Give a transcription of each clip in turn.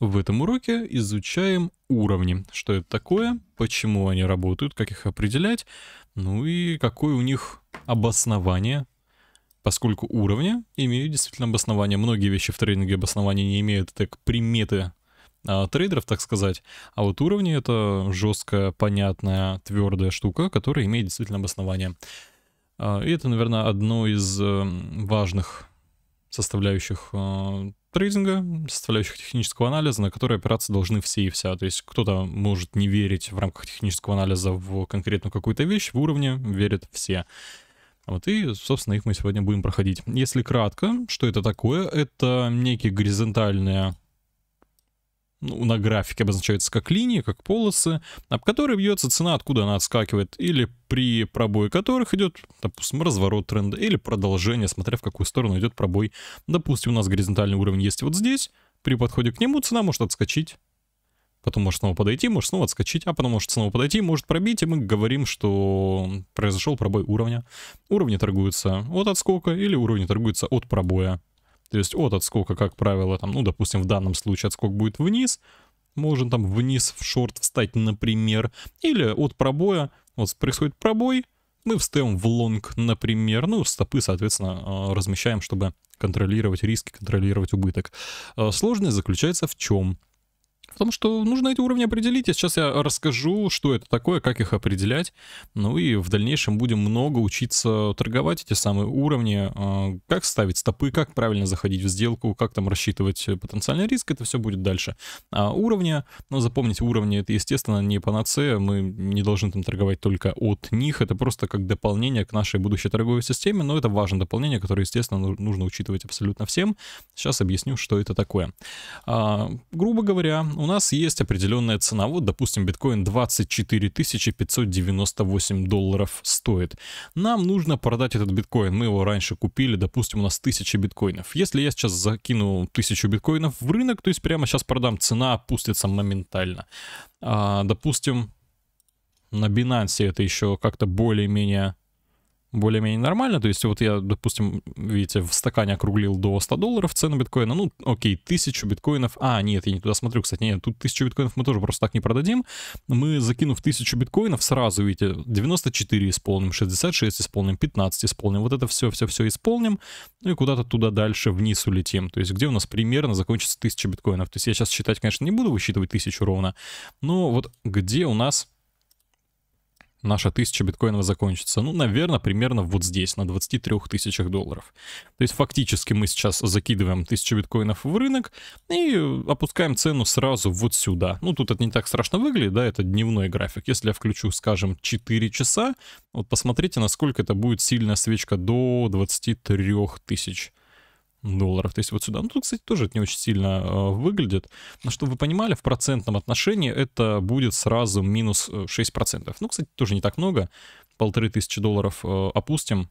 В этом уроке изучаем уровни. Что это такое, почему они работают, как их определять, ну и какое у них обоснование, поскольку уровни имеют действительно обоснование. Многие вещи в трейдинге обоснования не имеют, так приметы а, трейдеров, так сказать. А вот уровни — это жесткая, понятная, твердая штука, которая имеет действительно обоснование. А, и это, наверное, одно из эм, важных составляющих а, трейдинга, составляющих технического анализа, на которые опираться должны все и вся. То есть кто-то может не верить в рамках технического анализа в конкретную какую-то вещь, в уровне верят все. Вот и, собственно, их мы сегодня будем проходить. Если кратко, что это такое? Это некие горизонтальные ну, на графике обозначается как линии, как полосы, об которые бьется цена, откуда она отскакивает, или при пробое которых идет, допустим, разворот тренда или продолжение, смотря в какую сторону идет пробой. Допустим, у нас горизонтальный уровень есть вот здесь, при подходе к нему цена может отскочить потом может снова подойти, может снова отскочить, а потом может снова подойти, может пробить, и мы говорим, что произошел пробой уровня. Уровни торгуются от отскока или уровни торгуются от пробоя. То есть от отскока, как правило, там, ну, допустим, в данном случае отскок будет вниз, можно там вниз в шорт встать, например, или от пробоя, вот происходит пробой, мы встаем в лонг, например, ну, стопы, соответственно, э, размещаем, чтобы контролировать риски, контролировать убыток. Э, сложность заключается в чем? Потому что нужно эти уровни определить. И сейчас я расскажу, что это такое, как их определять. Ну и в дальнейшем будем много учиться торговать эти самые уровни, а, как ставить стопы, как правильно заходить в сделку, как там рассчитывать э, потенциальный риск. Это все будет дальше. А уровни, ну запомните, уровни это, естественно, не панацея. Мы не должны там торговать только от них. Это просто как дополнение к нашей будущей торговой системе. Но это важное дополнение, которое, естественно, нужно учитывать абсолютно всем. Сейчас объясню, что это такое. А, грубо говоря, у нас есть определенная цена. Вот, допустим, биткоин 24 598 долларов стоит. Нам нужно продать этот биткоин. Мы его раньше купили, допустим, у нас 1000 биткоинов. Если я сейчас закину 1000 биткоинов в рынок, то есть прямо сейчас продам, цена опустится моментально. А, допустим, на Binance это еще как-то более-менее более-менее нормально. То есть вот я, допустим, видите, в стакане округлил до 100 долларов цену биткоина. Ну, окей, 1000 биткоинов. А, нет, я не туда смотрю, кстати. Нет, тут 1000 биткоинов мы тоже просто так не продадим. Мы, закинув 1000 биткоинов, сразу, видите, 94 исполним, 66 исполним, 15 исполним. Вот это все-все-все исполним. Ну и куда-то туда дальше вниз улетим. То есть где у нас примерно закончится 1000 биткоинов. То есть я сейчас считать, конечно, не буду высчитывать 1000 ровно. Но вот где у нас наша 1000 биткоинов закончится? Ну, наверное, примерно вот здесь, на 23 тысячах долларов. То есть фактически мы сейчас закидываем 1000 биткоинов в рынок и опускаем цену сразу вот сюда. Ну, тут это не так страшно выглядит, да, это дневной график. Если я включу, скажем, 4 часа, вот посмотрите, насколько это будет сильная свечка до 23 тысяч долларов. То есть вот сюда. Ну, тут, кстати, тоже это не очень сильно э, выглядит. Но чтобы вы понимали, в процентном отношении это будет сразу минус 6%. Э, ну, кстати, тоже не так много. Полторы тысячи долларов э, опустим.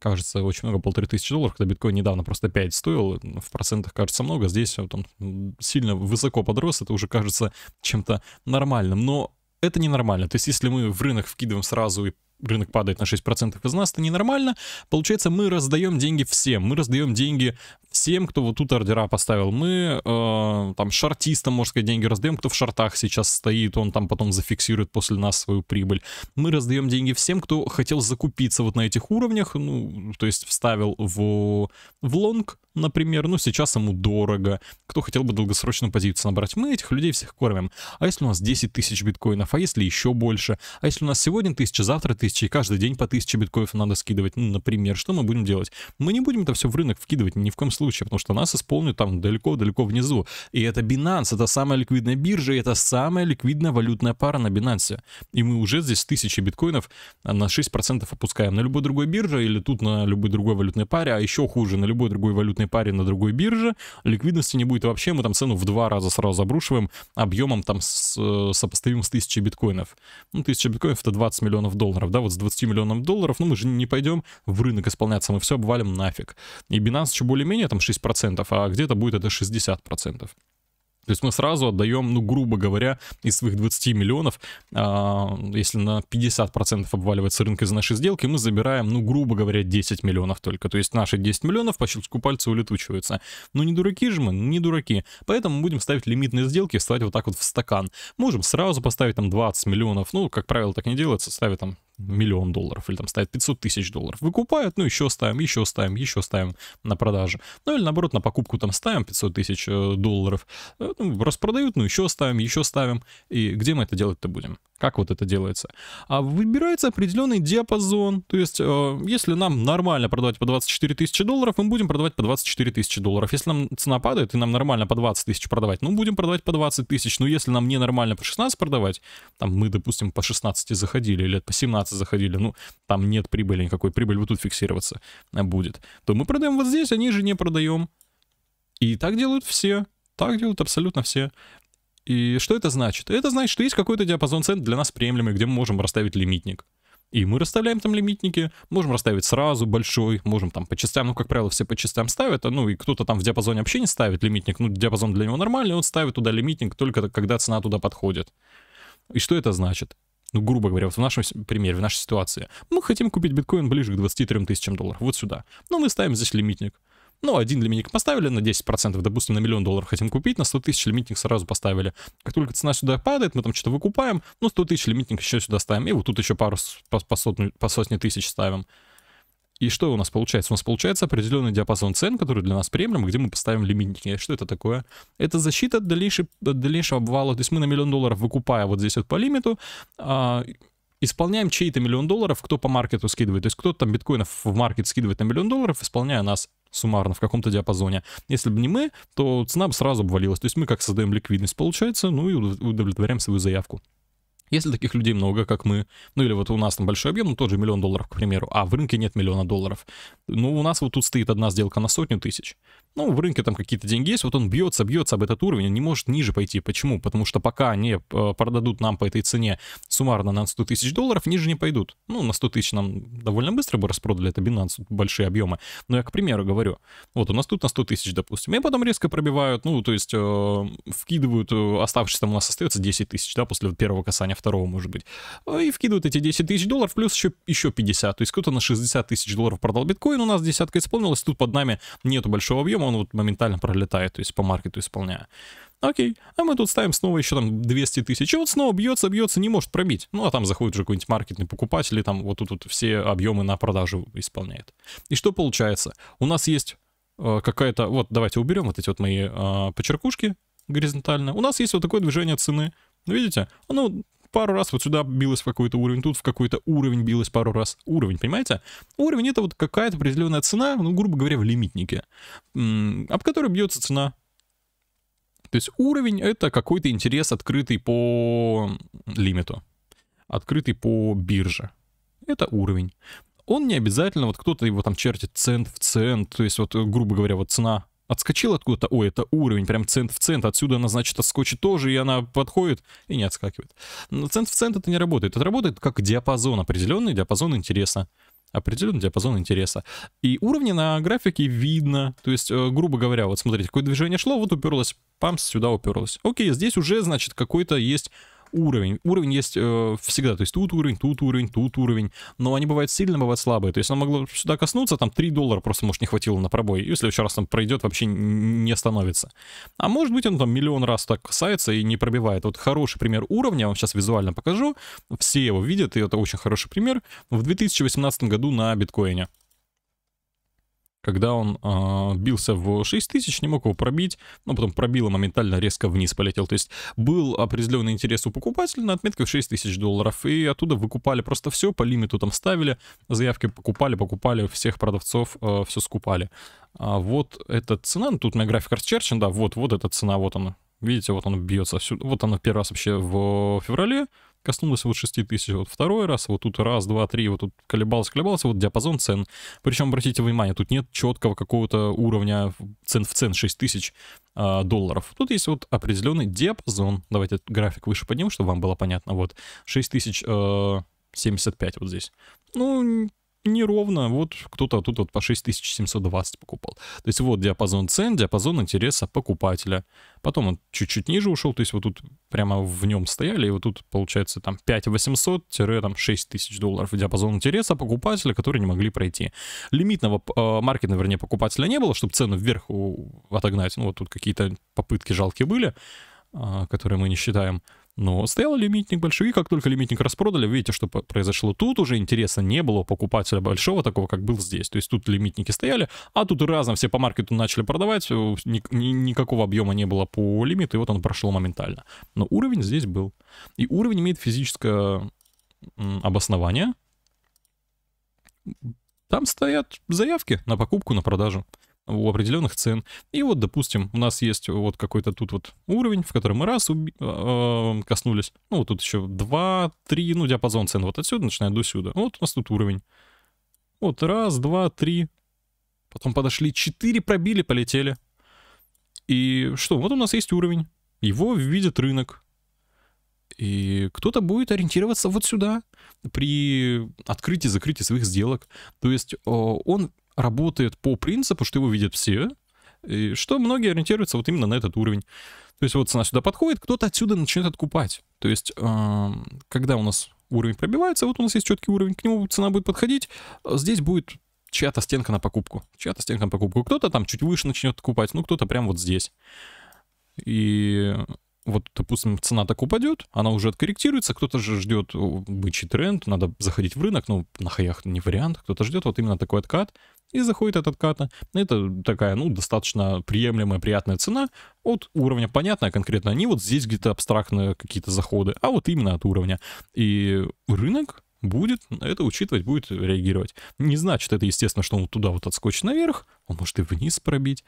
Кажется, очень много, полторы тысячи долларов, когда биткоин недавно просто 5 стоил, в процентах кажется много, здесь вот он сильно высоко подрос, это уже кажется чем-то нормальным, но это ненормально. То есть, если мы в рынок вкидываем сразу и рынок падает на 6% из нас, это ненормально. Получается, мы раздаем деньги всем. Мы раздаем деньги всем, кто вот тут ордера поставил. Мы э, там шортистам, можно сказать, деньги раздаем, кто в шартах сейчас стоит, он там потом зафиксирует после нас свою прибыль. Мы раздаем деньги всем, кто хотел закупиться вот на этих уровнях, ну, то есть вставил в, в лонг, например, ну сейчас ему дорого, кто хотел бы долгосрочную позицию набрать, мы этих людей всех кормим. А если у нас 10 тысяч биткоинов, а если еще больше? А если у нас сегодня тысяча, завтра тысяча, и каждый день по тысяче биткоинов надо скидывать, ну, например, что мы будем делать? Мы не будем это все в рынок вкидывать ни в коем случае, потому что нас исполнят там далеко-далеко внизу. И это Binance, это самая ликвидная биржа, и это самая ликвидная валютная пара на Binance. И мы уже здесь тысячи биткоинов на 6% опускаем на любой другой бирже или тут на любой другой валютной паре, а еще хуже, на любой другой валютной рыночной паре на другой бирже, ликвидности не будет вообще, мы там цену в два раза сразу обрушиваем, объемом там с, э, сопоставим с тысячей биткоинов. Ну, 1000 биткоинов это 20 миллионов долларов, да, вот с 20 миллионов долларов, ну, мы же не пойдем в рынок исполняться, мы все обвалим нафиг. И Binance еще более-менее там 6%, а где-то будет это 60%. То есть мы сразу отдаем, ну, грубо говоря, из своих 20 миллионов, а, если на 50% обваливается рынок из нашей сделки, мы забираем, ну, грубо говоря, 10 миллионов только. То есть наши 10 миллионов по щелчку пальца улетучиваются. Но ну, не дураки же мы, ну, не дураки. Поэтому будем ставить лимитные сделки ставить вот так вот в стакан. Можем сразу поставить там 20 миллионов. Ну, как правило, так не делается. Ставят там миллион долларов, или там ставят 500 тысяч долларов, выкупают, ну еще ставим, еще ставим, еще ставим на продажу. Ну или наоборот, на покупку там ставим 500 тысяч э, долларов, э, ну, распродают, ну еще ставим, еще ставим. И где мы это делать-то будем? Как вот это делается? А выбирается определенный диапазон. То есть, э, если нам нормально продавать по 24 тысячи долларов, мы будем продавать по 24 тысячи долларов. Если нам цена падает, и нам нормально по 20 тысяч продавать, ну, будем продавать по 20 тысяч. Но если нам не нормально по 16 продавать, там мы, допустим, по 16 заходили или по 17, 15 заходили, ну, там нет прибыли никакой, прибыль вот тут фиксироваться будет, то мы продаем вот здесь, они а же не продаем. И так делают все, так делают абсолютно все. И что это значит? Это значит, что есть какой-то диапазон цен для нас приемлемый, где мы можем расставить лимитник. И мы расставляем там лимитники, можем расставить сразу большой, можем там по частям, ну, как правило, все по частям ставят, а ну, и кто-то там в диапазоне вообще не ставит лимитник, ну, диапазон для него нормальный, он ставит туда лимитник только когда цена туда подходит. И что это значит? ну, грубо говоря, вот в нашем примере, в нашей ситуации, мы хотим купить биткоин ближе к 23 тысячам долларов, вот сюда. Но ну, мы ставим здесь лимитник. Ну, один лимитник поставили на 10%, допустим, на миллион долларов хотим купить, на 100 тысяч лимитник сразу поставили. Как только цена сюда падает, мы там что-то выкупаем, ну, 100 тысяч лимитник еще сюда ставим, и вот тут еще пару по, по, сотню, по сотни тысяч ставим. И что у нас получается? У нас получается определенный диапазон цен, который для нас премиум, где мы поставим лимитники. Что это такое? Это защита от, дальнейшего, от дальнейшего обвала. То есть мы на миллион долларов, выкупая вот здесь вот по лимиту, а, исполняем чей-то миллион долларов, кто по маркету скидывает. То есть кто-то там биткоинов в маркет скидывает на миллион долларов, исполняя нас суммарно в каком-то диапазоне. Если бы не мы, то цена бы сразу обвалилась. То есть мы как создаем ликвидность, получается, ну и удовлетворяем свою заявку. Если таких людей много, как мы, ну или вот у нас там большой объем, ну тот же миллион долларов, к примеру, а в рынке нет миллиона долларов, ну у нас вот тут стоит одна сделка на сотню тысяч, ну, в рынке там какие-то деньги есть, вот он бьется, бьется об этот уровень, он не может ниже пойти. Почему? Потому что пока они э, продадут нам по этой цене суммарно на 100 тысяч долларов, ниже не пойдут. Ну, на 100 тысяч нам довольно быстро бы распродали, это Binance, большие объемы. Но я, к примеру, говорю, вот у нас тут на 100 тысяч, допустим, и потом резко пробивают, ну, то есть э, вкидывают, э, оставшиеся там у нас остается 10 тысяч, да, после первого касания второго, может быть, э, и вкидывают эти 10 тысяч долларов плюс еще, еще 50, то есть кто-то на 60 тысяч долларов продал биткоин, у нас десятка исполнилась, тут под нами нету большого объема, он вот моментально пролетает, то есть по маркету исполняя. Окей, а мы тут ставим снова еще там 200 тысяч, и вот снова бьется, бьется, не может пробить. Ну, а там заходит же какой-нибудь маркетный покупатель, и там вот тут вот все объемы на продажу исполняет. И что получается? У нас есть э, какая-то... Вот, давайте уберем вот эти вот мои э, почеркушки горизонтально. У нас есть вот такое движение цены. Видите? Оно пару раз вот сюда билась в какой-то уровень, тут в какой-то уровень билась пару раз. Уровень, понимаете? Уровень — это вот какая-то определенная цена, ну, грубо говоря, в лимитнике, об которой бьется цена. То есть уровень — это какой-то интерес, открытый по лимиту, открытый по бирже. Это уровень. Он не обязательно, вот кто-то его там чертит цент в цент, то есть вот, грубо говоря, вот цена отскочил откуда-то, ой, это уровень, прям цент в цент, отсюда она, значит, отскочит тоже, и она подходит и не отскакивает. Но цент в цент это не работает, это работает как диапазон, определенный диапазон интереса определенный диапазон интереса. И уровни на графике видно. То есть, э, грубо говоря, вот смотрите, какое движение шло, вот уперлось, памс, сюда уперлось. Окей, здесь уже, значит, какой-то есть уровень. Уровень есть э, всегда, то есть тут уровень, тут уровень, тут уровень, но они бывают сильные, бывают слабые. То есть она могла сюда коснуться, там 3 доллара просто, может, не хватило на пробой, и в следующий раз там пройдет, вообще не остановится. А может быть, он там миллион раз так касается и не пробивает. Вот хороший пример уровня, я вам сейчас визуально покажу, все его видят, и это очень хороший пример, в 2018 году на биткоине когда он э, бился в 6000, не мог его пробить, но потом пробило моментально резко вниз полетел. То есть был определенный интерес у покупателя на отметке отметках 6000 долларов, и оттуда выкупали просто все, по лимиту там ставили, заявки покупали, покупали, всех продавцов э, а, все скупали. А вот эта цена, ну, тут на меня график расчерчен, да, вот, вот эта цена, вот она. Видите, вот он бьется. Вот она первый раз вообще в феврале, коснулось вот 6 тысяч вот второй раз, вот тут раз, два, три, вот тут колебался, колебался, вот диапазон цен. Причем, обратите внимание, тут нет четкого какого-то уровня цен в цен 6 тысяч а, долларов. Тут есть вот определенный диапазон. Давайте график выше поднимем, чтобы вам было понятно. Вот тысяч э, 75 вот здесь. Ну, неровно. Вот кто-то тут вот по 6720 покупал. То есть вот диапазон цен, диапазон интереса покупателя. Потом он чуть-чуть ниже ушел, то есть вот тут прямо в нем стояли, и вот тут получается там 5800-6 тысяч долларов диапазон интереса покупателя, которые не могли пройти. Лимитного э, маркета, вернее, покупателя не было, чтобы цену вверх отогнать. Ну вот тут какие-то попытки жалкие были, э, которые мы не считаем. Но стоял лимитник большой, и как только лимитник распродали, видите, что произошло тут, уже интереса не было у покупателя большого такого, как был здесь. То есть тут лимитники стояли, а тут разом все по маркету начали продавать, ни, ни, никакого объема не было по лимиту, и вот он прошел моментально. Но уровень здесь был. И уровень имеет физическое обоснование. Там стоят заявки на покупку, на продажу у определенных цен. И вот, допустим, у нас есть вот какой-то тут вот уровень, в котором мы раз уби- э- коснулись. Ну, вот тут еще 2, 3, ну, диапазон цен вот отсюда, начиная до сюда. Вот у нас тут уровень. Вот раз, два, три. Потом подошли, четыре пробили, полетели. И что, вот у нас есть уровень. Его видит рынок. И кто-то будет ориентироваться вот сюда при открытии-закрытии своих сделок. То есть он работает по принципу, что его видят все, и что многие ориентируются вот именно на этот уровень. То есть вот цена сюда подходит, кто-то отсюда начинает откупать. То есть, эм, когда у нас уровень пробивается, вот у нас есть четкий уровень, к нему цена будет подходить, здесь будет чья-то стенка на покупку, чья-то стенка на покупку. Кто-то там чуть выше начнет откупать, ну кто-то прям вот здесь. И вот, допустим, цена так упадет, она уже откорректируется, кто-то же ждет бычий тренд, надо заходить в рынок, ну, на хаях не вариант, кто-то ждет вот именно такой откат, и заходит от отката. Это такая, ну, достаточно приемлемая, приятная цена от уровня. Понятно, конкретно они вот здесь где-то абстрактные какие-то заходы, а вот именно от уровня. И рынок будет это учитывать, будет реагировать. Не значит это, естественно, что он туда вот отскочит наверх, он может и вниз пробить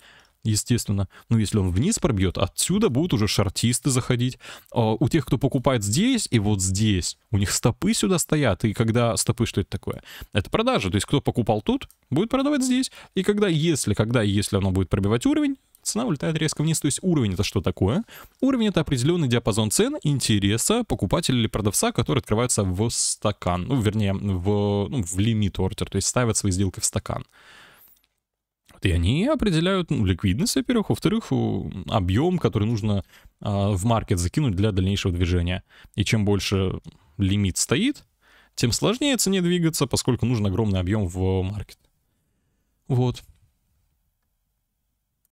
естественно. Ну, если он вниз пробьет, отсюда будут уже шартисты заходить. А, у тех, кто покупает здесь и вот здесь, у них стопы сюда стоят. И когда стопы, что это такое? Это продажа, То есть кто покупал тут, будет продавать здесь. И когда, если, когда, если оно будет пробивать уровень, цена улетает резко вниз. То есть уровень это что такое? Уровень это определенный диапазон цен интереса покупателя или продавца, который открывается в стакан. Ну, вернее, в, ну, в лимит ордер, то есть ставят свои сделки в стакан. Вот, и они определяют ну, ликвидность, во-первых, во-вторых, объем, который нужно а, в маркет закинуть для дальнейшего движения. И чем больше лимит стоит, тем сложнее цене двигаться, поскольку нужен огромный объем в маркет. Вот.